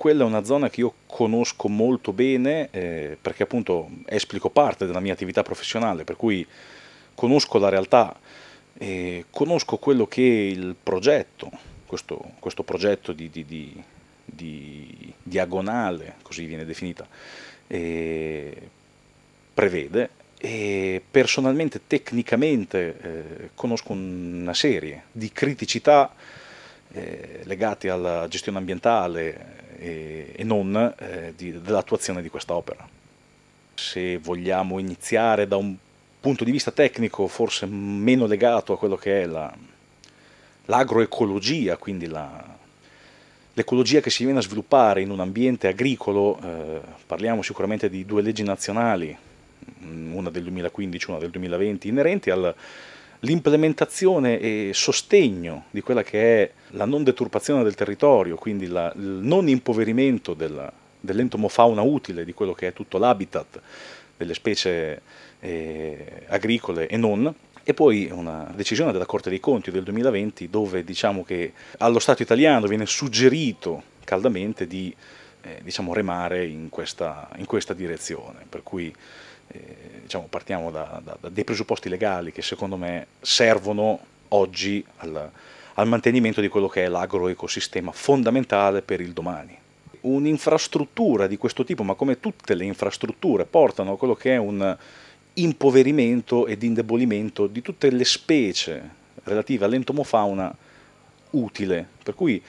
quella è una zona che io conosco molto bene eh, perché appunto esplico parte della mia attività professionale, per cui conosco la realtà, eh, conosco quello che il progetto, questo, questo progetto di, di, di, di, diagonale, così viene definita, eh, prevede e personalmente, tecnicamente, eh, conosco una serie di criticità eh, legati alla gestione ambientale e, eh, e non eh, dell'attuazione di questa opera. Se vogliamo iniziare da un punto di vista tecnico forse meno legato a quello che è l'agroecologia, quindi la, l'ecologia che si viene a sviluppare in un ambiente agricolo, eh, parliamo sicuramente di due leggi nazionali, una del 2015 e una del 2020, inerenti al, l'implementazione e sostegno di quella che è la non deturpazione del territorio, quindi la, il non impoverimento del, dell'entomofauna utile, di quello che è tutto l'habitat delle specie eh, agricole e non, e poi una decisione della Corte dei Conti del 2020 dove diciamo che allo Stato italiano viene suggerito caldamente di eh, diciamo, remare in questa, in questa direzione, per cui eh, diciamo, partiamo da, da, da, dei presupposti legali che secondo me servono oggi al, al mantenimento di quello che è l'agroecosistema fondamentale per il domani. Un'infrastruttura di questo tipo, ma come tutte le infrastrutture, portano a quello che è un impoverimento ed indebolimento di tutte le specie relative all'entomofauna utile, per cui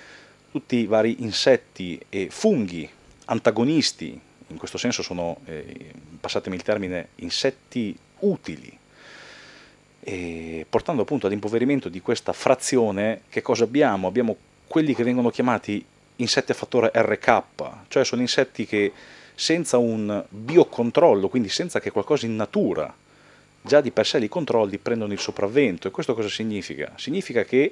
tutti i vari insetti e funghi antagonisti in questo senso sono, eh, passatemi il termine, insetti utili, e portando appunto all'impoverimento di questa frazione, che cosa abbiamo? Abbiamo quelli che vengono chiamati insetti a fattore RK, cioè sono insetti che senza un biocontrollo, quindi senza che qualcosa in natura già di per sé li controlli, prendono il sopravvento. E questo cosa significa? Significa che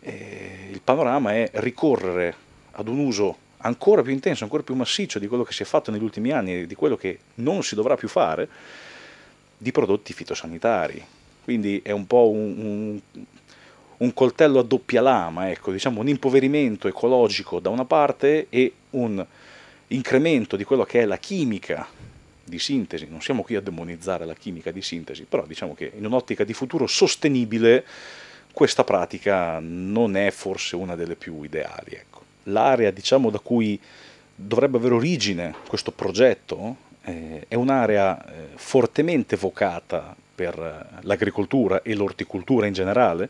eh, il panorama è ricorrere ad un uso ancora più intenso, ancora più massiccio di quello che si è fatto negli ultimi anni e di quello che non si dovrà più fare, di prodotti fitosanitari. Quindi è un po' un, un, un coltello a doppia lama, ecco, diciamo un impoverimento ecologico da una parte e un incremento di quello che è la chimica di sintesi, non siamo qui a demonizzare la chimica di sintesi, però diciamo che in un'ottica di futuro sostenibile questa pratica non è forse una delle più ideali. Ecco l'area diciamo, da cui dovrebbe avere origine questo progetto eh, è un'area eh, fortemente vocata per eh, l'agricoltura e l'orticoltura in generale,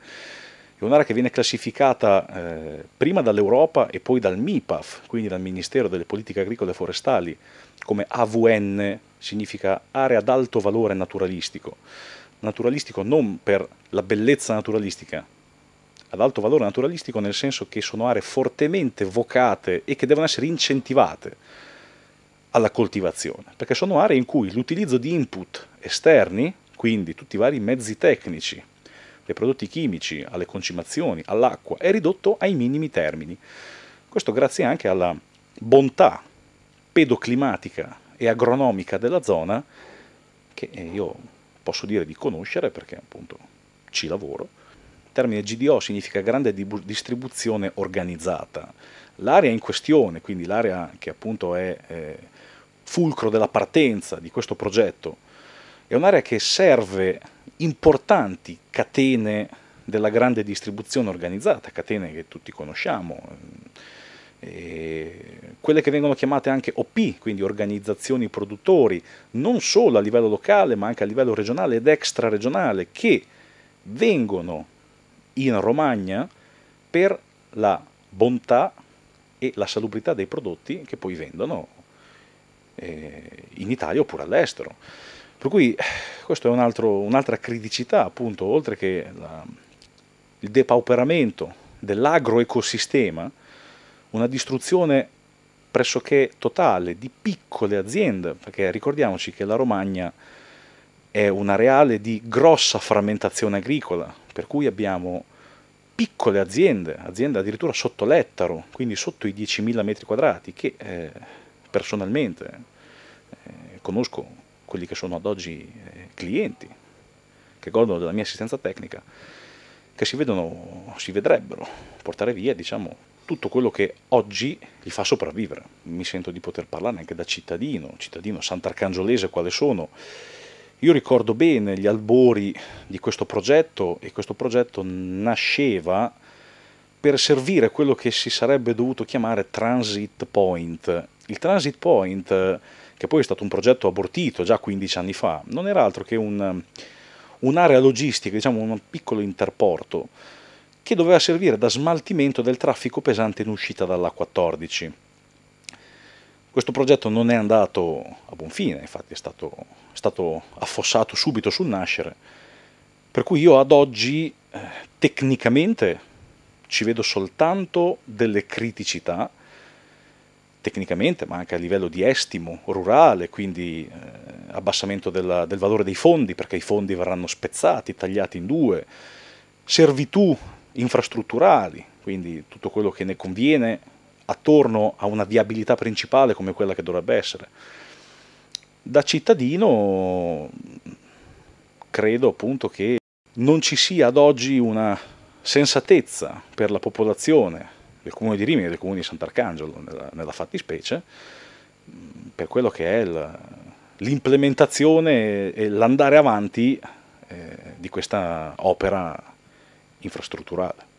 è un'area che viene classificata eh, prima dall'Europa e poi dal MIPAF, quindi dal Ministero delle Politiche Agricole e Forestali, come AVN, significa area ad alto valore naturalistico. Naturalistico non per la bellezza naturalistica, ad alto valore naturalistico nel senso che sono aree fortemente vocate e che devono essere incentivate alla coltivazione, perché sono aree in cui l'utilizzo di input esterni, quindi tutti i vari mezzi tecnici, ai prodotti chimici, alle concimazioni, all'acqua, è ridotto ai minimi termini. Questo grazie anche alla bontà pedoclimatica e agronomica della zona che io posso dire di conoscere perché appunto ci lavoro, termine GDO significa grande distribuzione organizzata. L'area in questione, quindi l'area che appunto è eh, fulcro della partenza di questo progetto, è un'area che serve importanti catene della grande distribuzione organizzata, catene che tutti conosciamo, ehm, quelle che vengono chiamate anche OP, quindi organizzazioni produttori, non solo a livello locale ma anche a livello regionale ed extra regionale, che vengono in Romagna per la bontà e la salubrità dei prodotti che poi vendono eh, in Italia oppure all'estero. Per cui eh, questa è un'altra criticità, appunto, oltre che la, il depauperamento dell'agroecosistema, una distruzione pressoché totale di piccole aziende, perché ricordiamoci che la Romagna è un areale di grossa frammentazione agricola, per cui abbiamo piccole aziende, aziende addirittura sotto l'ettaro, quindi sotto i 10.000 metri quadrati, che eh, personalmente eh, conosco quelli che sono ad oggi eh, clienti, che godono della mia assistenza tecnica, che si, vedono, si vedrebbero portare via diciamo, tutto quello che oggi li fa sopravvivere. Mi sento di poter parlare anche da cittadino, cittadino sant'arcangiolese quale sono, io ricordo bene gli albori di questo progetto e questo progetto nasceva per servire quello che si sarebbe dovuto chiamare Transit Point. Il Transit Point, che poi è stato un progetto abortito già 15 anni fa, non era altro che un, un'area logistica, diciamo un piccolo interporto, che doveva servire da smaltimento del traffico pesante in uscita dalla 14. Questo progetto non è andato a buon fine, infatti è stato, è stato affossato subito sul nascere, per cui io ad oggi eh, tecnicamente ci vedo soltanto delle criticità, tecnicamente, ma anche a livello di estimo rurale, quindi eh, abbassamento della, del valore dei fondi, perché i fondi verranno spezzati, tagliati in due, servitù infrastrutturali, quindi tutto quello che ne conviene attorno a una viabilità principale come quella che dovrebbe essere. Da cittadino credo appunto che non ci sia ad oggi una sensatezza per la popolazione del comune di Rimini e del comune di Sant'Arcangelo nella, nella fattispecie per quello che è l'implementazione e l'andare avanti eh, di questa opera infrastrutturale.